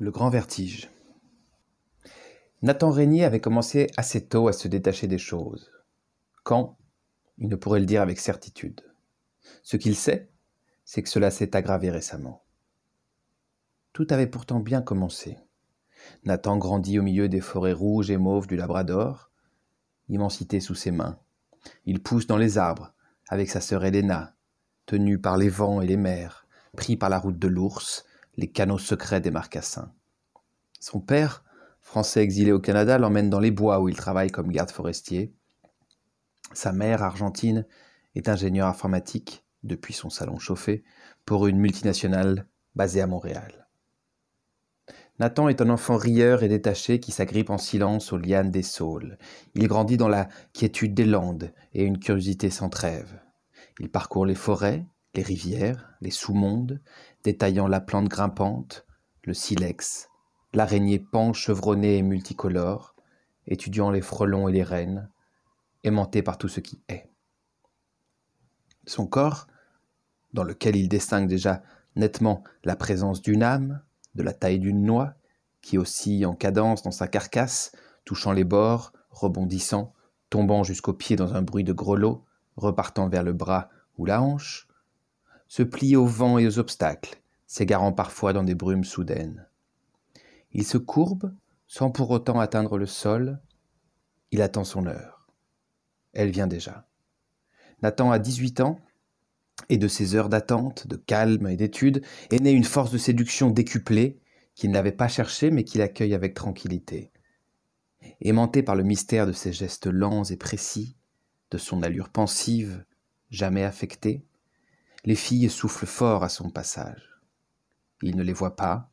Le grand vertige. Nathan Régnier avait commencé assez tôt à se détacher des choses. Quand Il ne pourrait le dire avec certitude. Ce qu'il sait, c'est que cela s'est aggravé récemment. Tout avait pourtant bien commencé. Nathan grandit au milieu des forêts rouges et mauves du Labrador, immensité sous ses mains. Il pousse dans les arbres, avec sa sœur Elena, tenue par les vents et les mers, pris par la route de l'ours, les canaux secrets des Marcassins. Son père, français exilé au Canada, l'emmène dans les bois où il travaille comme garde forestier. Sa mère, argentine, est ingénieure informatique depuis son salon chauffé pour une multinationale basée à Montréal. Nathan est un enfant rieur et détaché qui s'agrippe en silence aux lianes des saules. Il grandit dans la quiétude des landes et une curiosité sans trêve. Il parcourt les forêts, les rivières, les sous-mondes, détaillant la plante grimpante, le silex, l'araignée pan chevronnée et multicolore, étudiant les frelons et les rennes, aimanté par tout ce qui est. Son corps, dans lequel il distingue déjà nettement la présence d'une âme, de la taille d'une noix, qui oscille en cadence dans sa carcasse, touchant les bords, rebondissant, tombant jusqu'au pied dans un bruit de grelot, repartant vers le bras ou la hanche, se plie au vent et aux obstacles, s'égarant parfois dans des brumes soudaines. Il se courbe sans pour autant atteindre le sol, il attend son heure. Elle vient déjà. Nathan a 18 ans, et de ses heures d'attente, de calme et d'étude, est née une force de séduction décuplée qu'il n'avait pas cherchée mais qu'il accueille avec tranquillité. Aimanté par le mystère de ses gestes lents et précis, de son allure pensive, jamais affectée, les filles soufflent fort à son passage. Il ne les voit pas.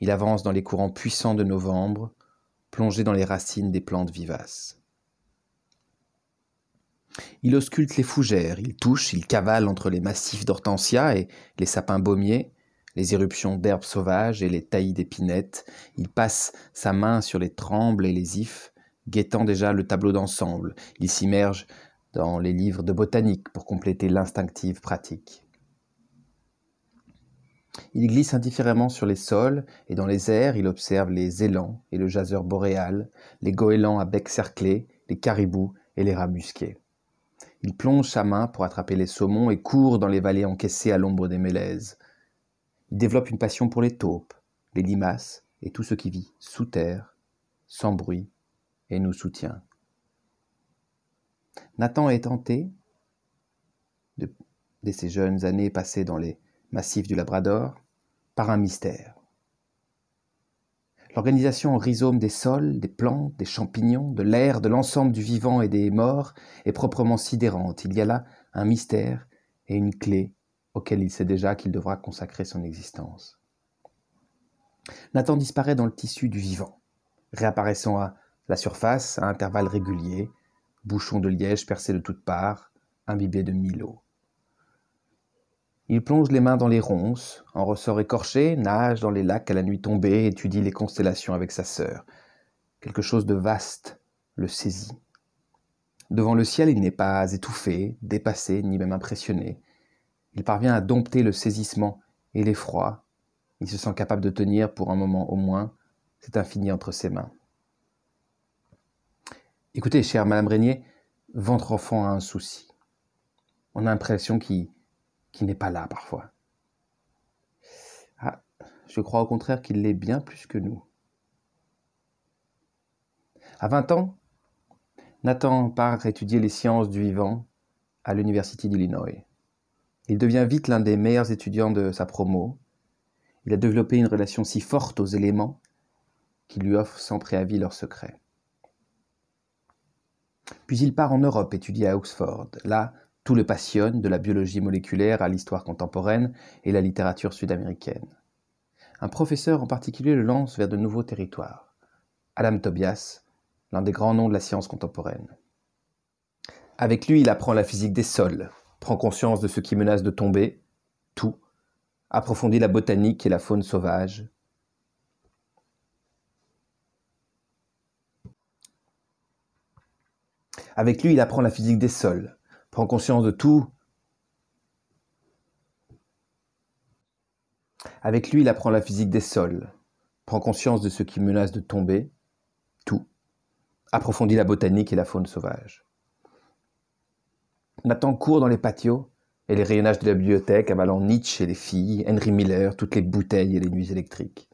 Il avance dans les courants puissants de novembre, plongé dans les racines des plantes vivaces. Il ausculte les fougères, il touche, il cavale entre les massifs d'hortensias et les sapins baumiers, les éruptions d'herbes sauvages et les taillis d'épinettes. Il passe sa main sur les trembles et les ifs, guettant déjà le tableau d'ensemble. Il s'immerge dans les livres de botanique pour compléter l'instinctive pratique. Il glisse indifféremment sur les sols et dans les airs, il observe les élans et le jaseur boréal, les goélands à bec cerclé, les caribous et les rats musqués. Il plonge sa main pour attraper les saumons et court dans les vallées encaissées à l'ombre des mélèzes. Il développe une passion pour les taupes, les limaces et tout ce qui vit sous terre, sans bruit, et nous soutient. Nathan est tenté, de, dès ses jeunes années passées dans les massifs du Labrador, par un mystère. L'organisation en rhizome des sols, des plantes, des champignons, de l'air, de l'ensemble du vivant et des morts est proprement sidérante. Il y a là un mystère et une clé auquel il sait déjà qu'il devra consacrer son existence. Nathan disparaît dans le tissu du vivant, réapparaissant à la surface à intervalles réguliers, bouchons de liège percés de toutes parts, imbibés de mille eaux. Il plonge les mains dans les ronces, en ressort écorché, nage dans les lacs à la nuit tombée, étudie les constellations avec sa sœur. Quelque chose de vaste le saisit. Devant le ciel, il n'est pas étouffé, dépassé, ni même impressionné. Il parvient à dompter le saisissement et l'effroi. Il se sent capable de tenir, pour un moment au moins, cet infini entre ses mains. Écoutez, chère Madame Régnier, votre enfant a un souci. On a l'impression qu'il n'est pas là parfois. Ah, je crois au contraire qu'il l'est bien plus que nous. À 20 ans, Nathan part étudier les sciences du vivant à l'Université d'Illinois. Il devient vite l'un des meilleurs étudiants de sa promo. Il a développé une relation si forte aux éléments qu'il lui offre sans préavis leurs secrets. Puis il part en Europe étudier à Oxford. Là, tout le passionne, de la biologie moléculaire à l'histoire contemporaine et la littérature sud-américaine. Un professeur en particulier le lance vers de nouveaux territoires. Adam Tobias, l'un des grands noms de la science contemporaine. Avec lui, il apprend la physique des sols, prend conscience de ce qui menace de tomber, tout, approfondit la botanique et la faune sauvage, Avec lui, il apprend la physique des sols, prend conscience de tout. Avec lui, il apprend la physique des sols, prend conscience de ce qui menace de tomber, tout. Approfondit la botanique et la faune sauvage. Nathan court dans les patios et les rayonnages de la bibliothèque, avalant Nietzsche et les filles, Henry Miller, toutes les bouteilles et les nuits électriques.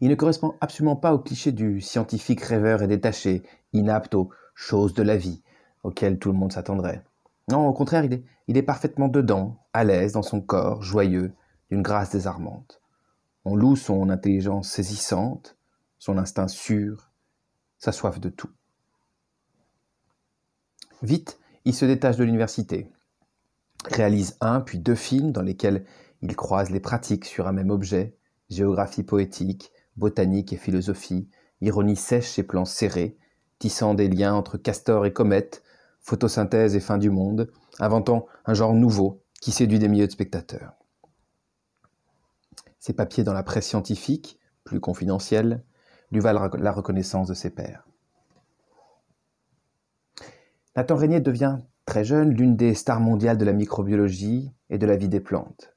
Il ne correspond absolument pas au cliché du scientifique rêveur et détaché, inapte aux choses de la vie, auxquelles tout le monde s'attendrait. Non, au contraire, il est parfaitement dedans, à l'aise dans son corps, joyeux, d'une grâce désarmante. On loue son intelligence saisissante, son instinct sûr, sa soif de tout. Vite, il se détache de l'université, réalise un puis deux films dans lesquels il croise les pratiques sur un même objet, géographie poétique, botanique et philosophie, ironie sèche et plans serrés, tissant des liens entre castors et comètes, photosynthèse et fin du monde, inventant un genre nouveau qui séduit des milieux de spectateurs. Ses papiers dans la presse scientifique, plus confidentielle, lui valent la reconnaissance de ses pairs. Nathan Régnier devient très jeune l'une des stars mondiales de la microbiologie et de la vie des plantes.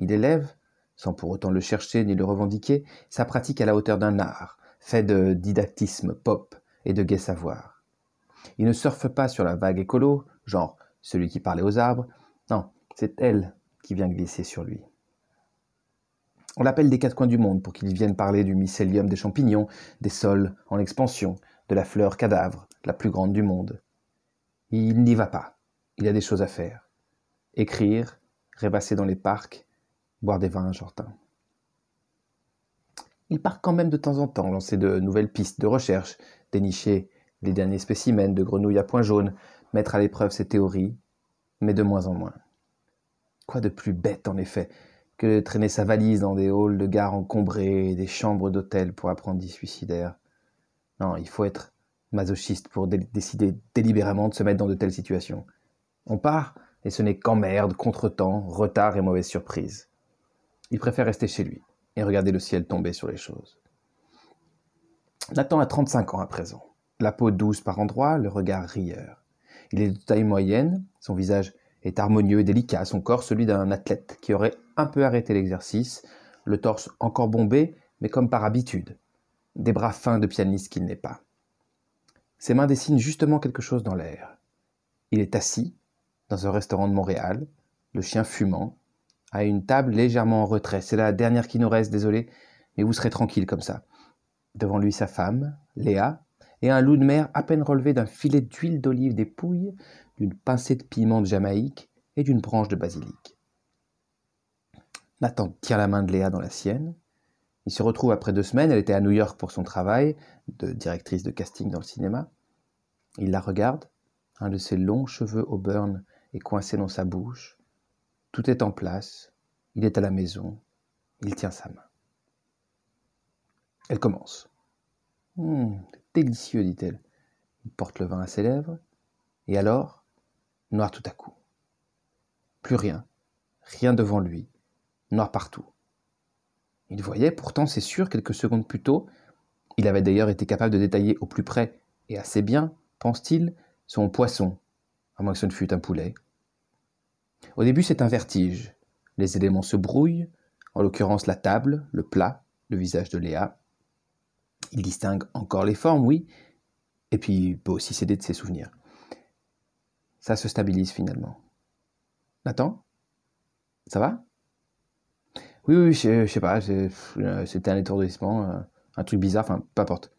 Il élève sans pour autant le chercher ni le revendiquer, sa pratique à la hauteur d'un art, fait de didactisme pop et de gai savoir. Il ne surfe pas sur la vague écolo, genre celui qui parlait aux arbres, non, c'est elle qui vient glisser sur lui. On l'appelle des quatre coins du monde pour qu'il vienne parler du mycélium des champignons, des sols en expansion, de la fleur cadavre, la plus grande du monde. Il n'y va pas. Il a des choses à faire. Écrire, rêvasser dans les parcs, boire des vins argentins. Il part quand même de temps en temps lancer de nouvelles pistes de recherche, dénicher les derniers spécimens de grenouilles à point jaune, mettre à l'épreuve ses théories, mais de moins en moins. Quoi de plus bête en effet que de traîner sa valise dans des halls de gare encombrés et des chambres d'hôtel pour apprentis suicidaires Non, il faut être masochiste pour décider délibérément de se mettre dans de telles situations. On part et ce n'est qu'emmerde, contretemps, retard et mauvaise surprise. Il préfère rester chez lui et regarder le ciel tomber sur les choses. Nathan a 35 ans à présent, la peau douce par endroits, le regard rieur. Il est de taille moyenne, son visage est harmonieux et délicat, son corps celui d'un athlète qui aurait un peu arrêté l'exercice, le torse encore bombé, mais comme par habitude, des bras fins de pianiste qu'il n'est pas. Ses mains dessinent justement quelque chose dans l'air. Il est assis dans un restaurant de Montréal, le chien fumant, à une table légèrement en retrait. C'est la dernière qui nous reste, désolé, mais vous serez tranquille comme ça. Devant lui sa femme, Léa, et un loup de mer à peine relevé d'un filet d'huile d'olive pouilles, d'une pincée de piment de Jamaïque et d'une branche de basilic. Nathan tient la main de Léa dans la sienne. Il se retrouve après deux semaines, elle était à New York pour son travail de directrice de casting dans le cinéma. Il la regarde, un de ses longs cheveux au burn est coincé dans sa bouche, tout est en place, il est à la maison, il tient sa main. Elle commence. Hum, délicieux, dit-elle. Il porte le vin à ses lèvres, et alors, noir tout à coup. Plus rien, rien devant lui, noir partout. Il voyait pourtant, c'est sûr, quelques secondes plus tôt, il avait d'ailleurs été capable de détailler au plus près, et assez bien, pense-t-il, son poisson, à moins que ce ne fût un poulet, au début, c'est un vertige. Les éléments se brouillent, en l'occurrence la table, le plat, le visage de Léa. Il distingue encore les formes, oui, et puis il peut aussi s'aider de ses souvenirs. Ça se stabilise finalement. Nathan Ça va Oui, oui, je, sais pas, euh, c'était un étourdissement, euh, un truc bizarre, enfin, peu importe.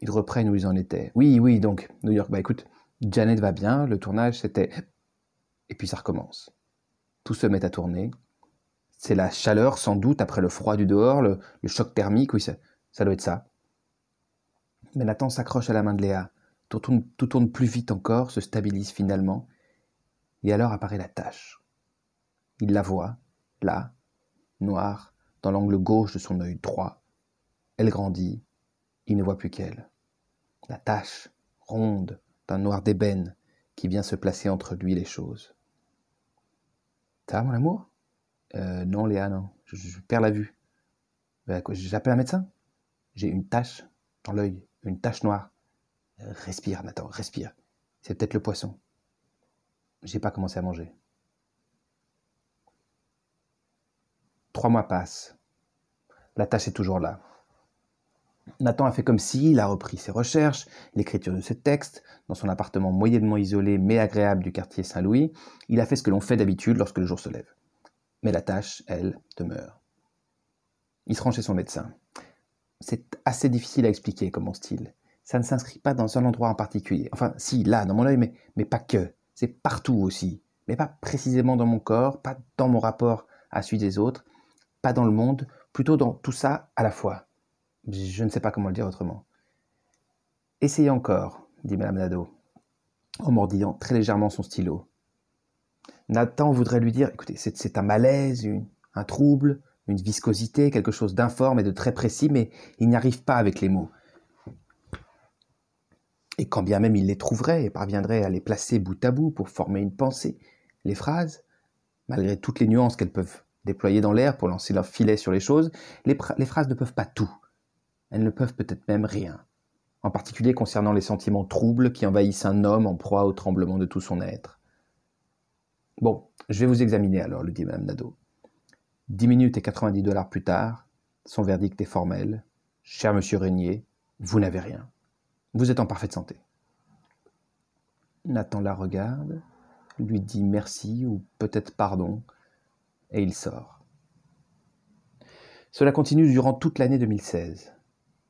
Ils reprennent où ils en étaient. Oui, oui, donc, New York, bah écoute, Janet va bien, le tournage c'était et puis ça recommence. Tout se met à tourner. C'est la chaleur, sans doute, après le froid du dehors, le, choc thermique, oui, ça, ça doit être ça. Mais Nathan s'accroche à la main de Léa. Tout tourne, plus vite encore, se stabilise finalement. Et alors apparaît la tâche. Il la voit, là, noire, dans l'angle gauche de son œil droit. Elle grandit, il ne voit plus qu'elle. La tache, ronde, d'un noir d'ébène, qui vient se placer entre lui et les choses. T'as mon amour euh, Non, Léa, non. Je, perds la vue. Bah, j'appelle un médecin. J'ai une tache dans l'œil, une tache noire. Euh, respire, Nathan, respire. C'est peut-être le poisson. J'ai pas commencé à manger. Trois mois passent. La tache est toujours là. Nathan a fait comme si, il a repris ses recherches, l'écriture de ses textes, dans son appartement moyennement isolé mais agréable du quartier Saint-Louis, il a fait ce que l'on fait d'habitude lorsque le jour se lève. Mais la tâche, elle, demeure. Il se rend chez son médecin. C'est assez difficile à expliquer, commence-t-il. Ça ne s'inscrit pas dans un endroit en particulier. Enfin, si, là, dans mon œil, mais, mais pas que. C'est partout aussi. Mais pas précisément dans mon corps, pas dans mon rapport à celui des autres, pas dans le monde, plutôt dans tout ça à la fois. Je ne sais pas comment le dire autrement. Essayez encore, dit Madame Nadeau, en mordillant très légèrement son stylo. Nathan voudrait lui dire écoutez, c'est un malaise, un trouble, une viscosité, quelque chose d'informe et de très précis, mais il n'y arrive pas avec les mots. Et quand bien même il les trouverait et parviendrait à les placer bout à bout pour former une pensée, les phrases, malgré toutes les nuances qu'elles peuvent déployer dans l'air pour lancer leur filet sur les choses, les phrases ne peuvent pas tout elles ne peuvent peut-être même rien, en particulier concernant les sentiments troubles qui envahissent un homme en proie au tremblement de tout son être. Bon, je vais vous examiner alors, lui dit Mme Nadeau. Dix minutes et 90 dollars plus tard, son verdict est formel. Cher monsieur Régnier, vous n'avez rien. Vous êtes en parfaite santé. Nathan la regarde, lui dit merci ou peut-être pardon, et il sort. Cela continue durant toute l'année 2016.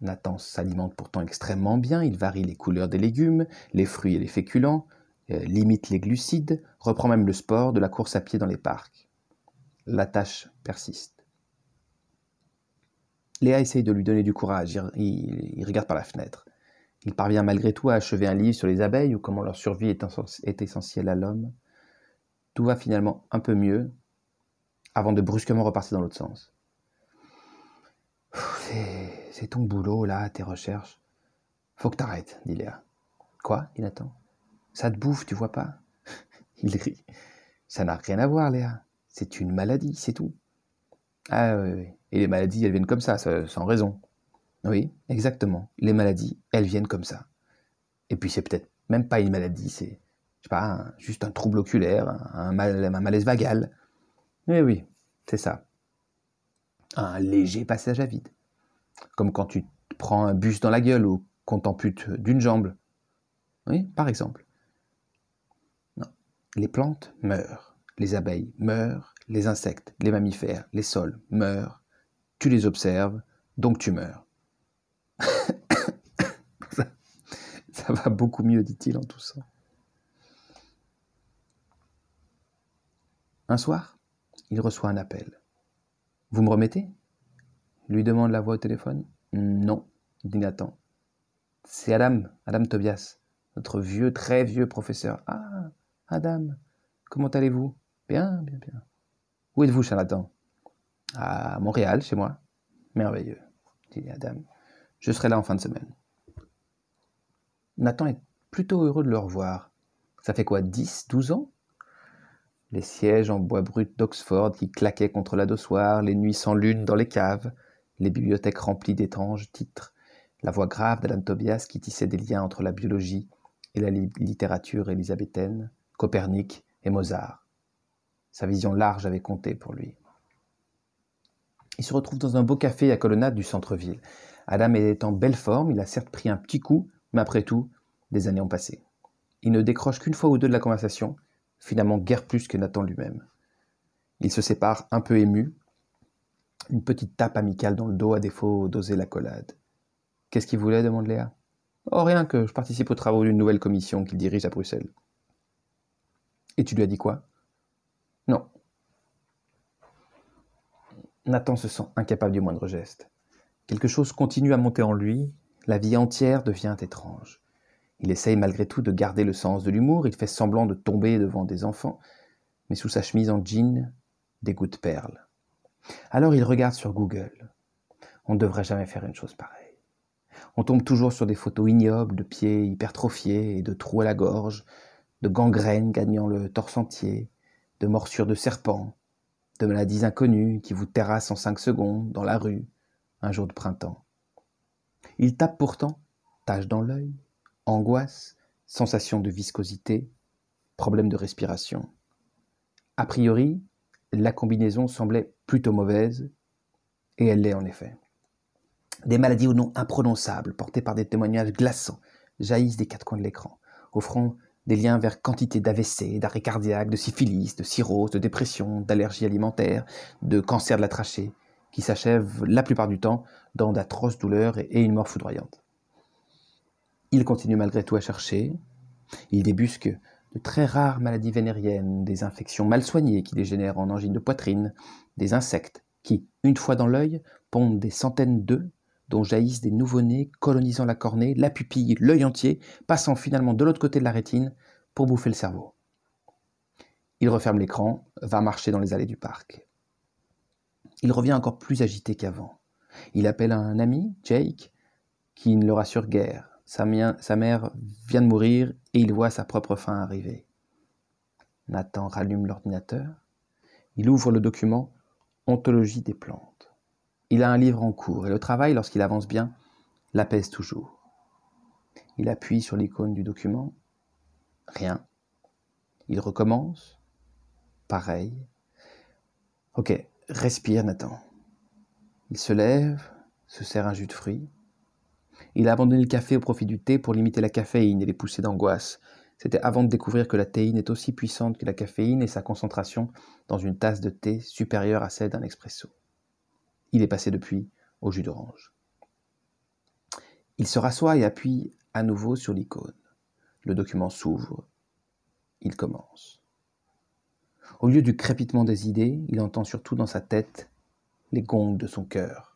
Nathan s'alimente pourtant extrêmement bien, il varie les couleurs des légumes, les fruits et les féculents, euh, limite les glucides, reprend même le sport, de la course à pied dans les parcs. La tâche persiste. Léa essaye de lui donner du courage, il, regarde par la fenêtre. Il parvient malgré tout à achever un livre sur les abeilles ou comment leur survie est, essentielle à l'homme. Tout va finalement un peu mieux avant de brusquement repartir dans l'autre sens c'est ton boulot là, tes recherches. Faut que t'arrêtes, dit Léa. Quoi Il attend. Ça te bouffe, tu vois pas Il rit. Ça n'a rien à voir, Léa. C'est une maladie, c'est tout. Ah oui, oui. Et les maladies, elles viennent comme ça, sans raison. Oui, exactement. Les maladies, elles viennent comme ça. Et puis c'est peut-être même pas une maladie, c'est, je sais pas, juste un trouble oculaire, un, un malaise vagal. Mais oui, c'est ça. Un léger passage à vide comme quand tu prends un bus dans la gueule ou qu'on t'ampute d'une jambe. Oui, par exemple. Les plantes meurent, les abeilles meurent, les insectes, les mammifères, les sols meurent. Tu les observes, donc tu meurs. ça, va beaucoup mieux, dit-il en tout ça. Un soir, il reçoit un appel. Vous me remettez lui demande la voix au téléphone Non, dit Nathan. C'est Adam, Adam Tobias, notre vieux, très vieux professeur. Ah, Adam, comment allez-vous Bien, bien, bien. Où êtes-vous, cher Nathan À Montréal, chez moi. Merveilleux, dit Adam. Je serai là en fin de semaine. Nathan est plutôt heureux de le revoir. Ça fait quoi, 10, 12 ans Les sièges en bois brut d'Oxford qui claquaient contre l'adossoir, les nuits sans lune dans les caves, les bibliothèques remplies d'étranges titres, la voix grave d'Adam Tobias qui tissait des liens entre la biologie et la littérature élisabéthaine, Copernic et Mozart. Sa vision large avait compté pour lui. Il se retrouve dans un beau café à colonnade du centre-ville. Adam est en belle forme, il a certes pris un petit coup, mais après tout, des années ont passé. Il ne décroche qu'une fois ou deux de la conversation, finalement guère plus que Nathan lui-même. Il se sépare un peu ému, une petite tape amicale dans le dos à défaut d'oser l'accolade. Qu'est-ce qu'il voulait demande Léa. Oh, rien que je participe aux travaux d'une nouvelle commission qu'il dirige à Bruxelles. Et tu lui as dit quoi Non. Nathan se sent incapable du moindre geste. Quelque chose continue à monter en lui, la vie entière devient étrange. Il essaye malgré tout de garder le sens de l'humour, il fait semblant de tomber devant des enfants, mais sous sa chemise en jean, des gouttes perles. Alors il regarde sur Google. On ne devrait jamais faire une chose pareille. On tombe toujours sur des photos ignobles de pieds hypertrophiés et de trous à la gorge, de gangrènes gagnant le torse entier, de morsures de serpents, de maladies inconnues qui vous terrassent en cinq secondes dans la rue, un jour de printemps. Il tape pourtant Tache dans l'œil, angoisse, sensation de viscosité, problème de respiration. A priori, la combinaison semblait plutôt mauvaise, et elle l'est en effet. Des maladies au nom imprononçables, portées par des témoignages glaçants, jaillissent des quatre coins de l'écran, offrant des liens vers quantité d'AVC, d'arrêt cardiaque, de syphilis, de cirrhose, de dépression, d'allergies alimentaires, de cancer de la trachée, qui s'achèvent la plupart du temps dans d'atroces douleurs et une mort foudroyante. Il continue malgré tout à chercher, il débusque de très rares maladies vénériennes, des infections mal soignées qui dégénèrent en angine de poitrine, des insectes qui, une fois dans l'œil, pondent des centaines d'œufs dont jaillissent des nouveau-nés colonisant la cornée, la pupille, l'œil entier, passant finalement de l'autre côté de la rétine pour bouffer le cerveau. Il referme l'écran, va marcher dans les allées du parc. Il revient encore plus agité qu'avant. Il appelle un ami, Jake, qui ne le rassure guère sa, mère vient de mourir et il voit sa propre fin arriver. Nathan rallume l'ordinateur, il ouvre le document Ontologie des plantes. Il a un livre en cours et le travail, lorsqu'il avance bien, l'apaise toujours. Il appuie sur l'icône du document, rien. Il recommence, pareil. Ok, respire Nathan. Il se lève, se sert un jus de fruit. Il a abandonné le café au profit du thé pour limiter la caféine et les poussées d'angoisse. C'était avant de découvrir que la théine est aussi puissante que la caféine et sa concentration dans une tasse de thé supérieure à celle d'un expresso. Il est passé depuis au jus d'orange. Il se rassoit et appuie à nouveau sur l'icône. Le document s'ouvre. Il commence. Au lieu du crépitement des idées, il entend surtout dans sa tête les gongs de son cœur.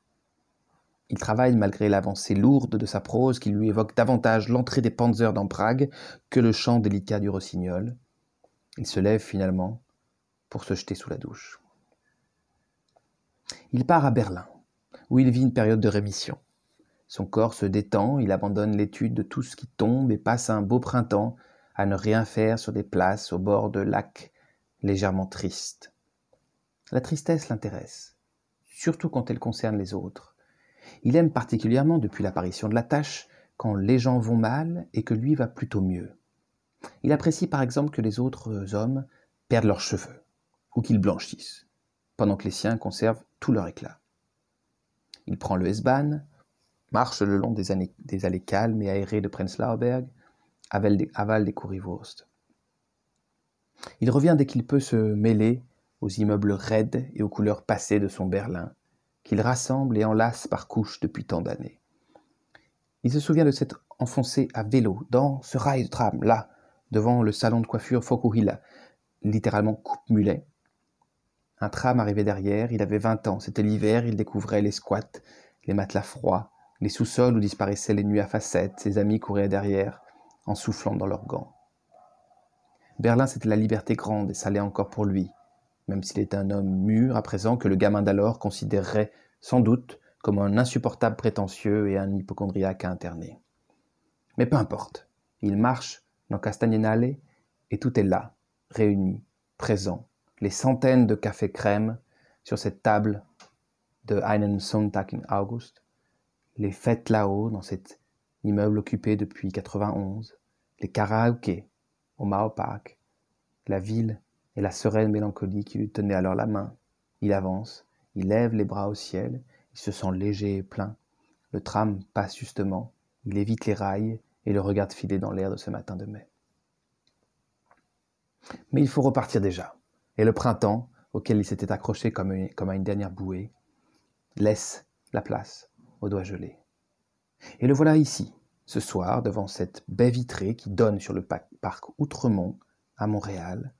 Il travaille malgré l'avancée lourde de sa prose qui lui évoque davantage l'entrée des Panzers dans Prague que le chant délicat du rossignol. Il se lève finalement pour se jeter sous la douche. Il part à Berlin, où il vit une période de rémission. Son corps se détend, il abandonne l'étude de tout ce qui tombe et passe un beau printemps à ne rien faire sur des places au bord de lacs légèrement tristes. La tristesse l'intéresse, surtout quand elle concerne les autres. Il aime particulièrement, depuis l'apparition de la tâche, quand les gens vont mal et que lui va plutôt mieux. Il apprécie par exemple que les autres hommes perdent leurs cheveux ou qu'ils blanchissent, pendant que les siens conservent tout leur éclat. Il prend le S-Bahn, marche le long des, allées calmes et aérées de Prenzlauberg, avale des, avale des Il revient dès qu'il peut se mêler aux immeubles raides et aux couleurs passées de son Berlin, qu'il rassemble et enlace par couches depuis tant d'années. Il se souvient de s'être enfoncé à vélo dans ce rail de tram, là, devant le salon de coiffure Fokuhila, littéralement coupe-mulet. Un tram arrivait derrière, il avait 20 ans, c'était l'hiver, il découvrait les squats, les matelas froids, les sous-sols où disparaissaient les nuits à facettes, ses amis couraient derrière, en soufflant dans leurs gants. Berlin, c'était la liberté grande et ça allait encore pour lui même s'il est un homme mûr à présent, que le gamin d'alors considérerait sans doute comme un insupportable prétentieux et un hypochondriaque à Mais peu importe, il marche dans Castagnenale et tout est là, réuni, présent, les centaines de cafés crème sur cette table de Einen Sonntag in August, les fêtes là-haut dans cet immeuble occupé depuis 91, les karaokés au Mao Park, la ville et la sereine mélancolie qui lui tenait alors la main. Il avance, il lève les bras au ciel, il se sent léger et plein. Le tram passe justement, il évite les rails et le regarde filer dans l'air de ce matin de mai. Mais il faut repartir déjà, et le printemps, auquel il s'était accroché comme, comme à une dernière bouée, laisse la place aux doigts gelés. Et le voilà ici, ce soir, devant cette baie vitrée qui donne sur le parc Outremont à Montréal,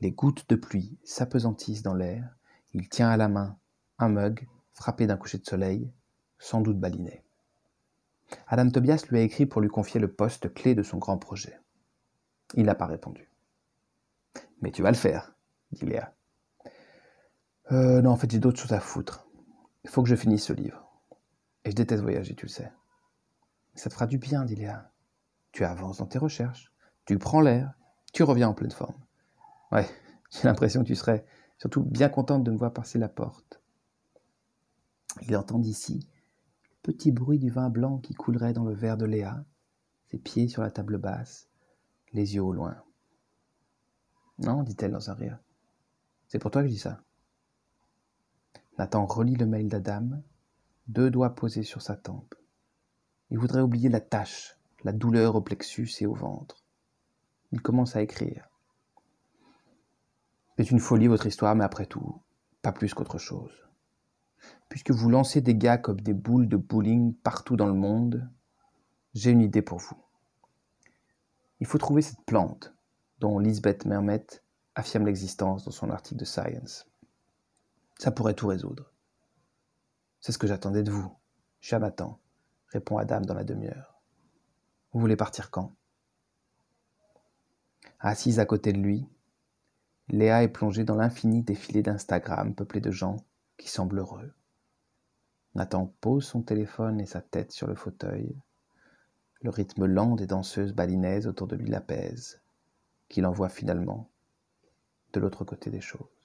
les gouttes de pluie s'apesantissent dans l'air, il tient à la main un mug frappé d'un coucher de soleil, sans doute baliné. Adam Tobias lui a écrit pour lui confier le poste clé de son grand projet. Il n'a pas répondu. Mais tu vas le faire, dit Léa. Euh, non, en fait, j'ai d'autres choses à foutre. Il faut que je finisse ce livre. Et je déteste voyager, tu le sais. Ça te fera du bien, dit Léa. Tu avances dans tes recherches, tu prends l'air, tu reviens en pleine forme. Ouais, j'ai l'impression que tu serais surtout bien contente de me voir passer la porte. Il entend ici le petit bruit du vin blanc qui coulerait dans le verre de Léa, ses pieds sur la table basse, les yeux au loin. Non, dit-elle dans un rire. C'est pour toi que je dis ça. Nathan relit le mail d'Adam, deux doigts posés sur sa tempe. Il voudrait oublier la tâche, la douleur au plexus et au ventre. Il commence à écrire. C'est une folie votre histoire, mais après tout, pas plus qu'autre chose. Puisque vous lancez des gars comme des boules de bowling partout dans le monde, j'ai une idée pour vous. Il faut trouver cette plante dont Lisbeth Mermet affirme l'existence dans son article de Science. Ça pourrait tout résoudre. C'est ce que j'attendais de vous, Jonathan, répond Adam dans la demi-heure. Vous voulez partir quand Assise à côté de lui, Léa est plongée dans l'infini défilé d'Instagram peuplé de gens qui semblent heureux. Nathan pose son téléphone et sa tête sur le fauteuil. Le rythme lent des danseuses balinaises autour de lui l'apaise, qu'il envoie finalement de l'autre côté des choses.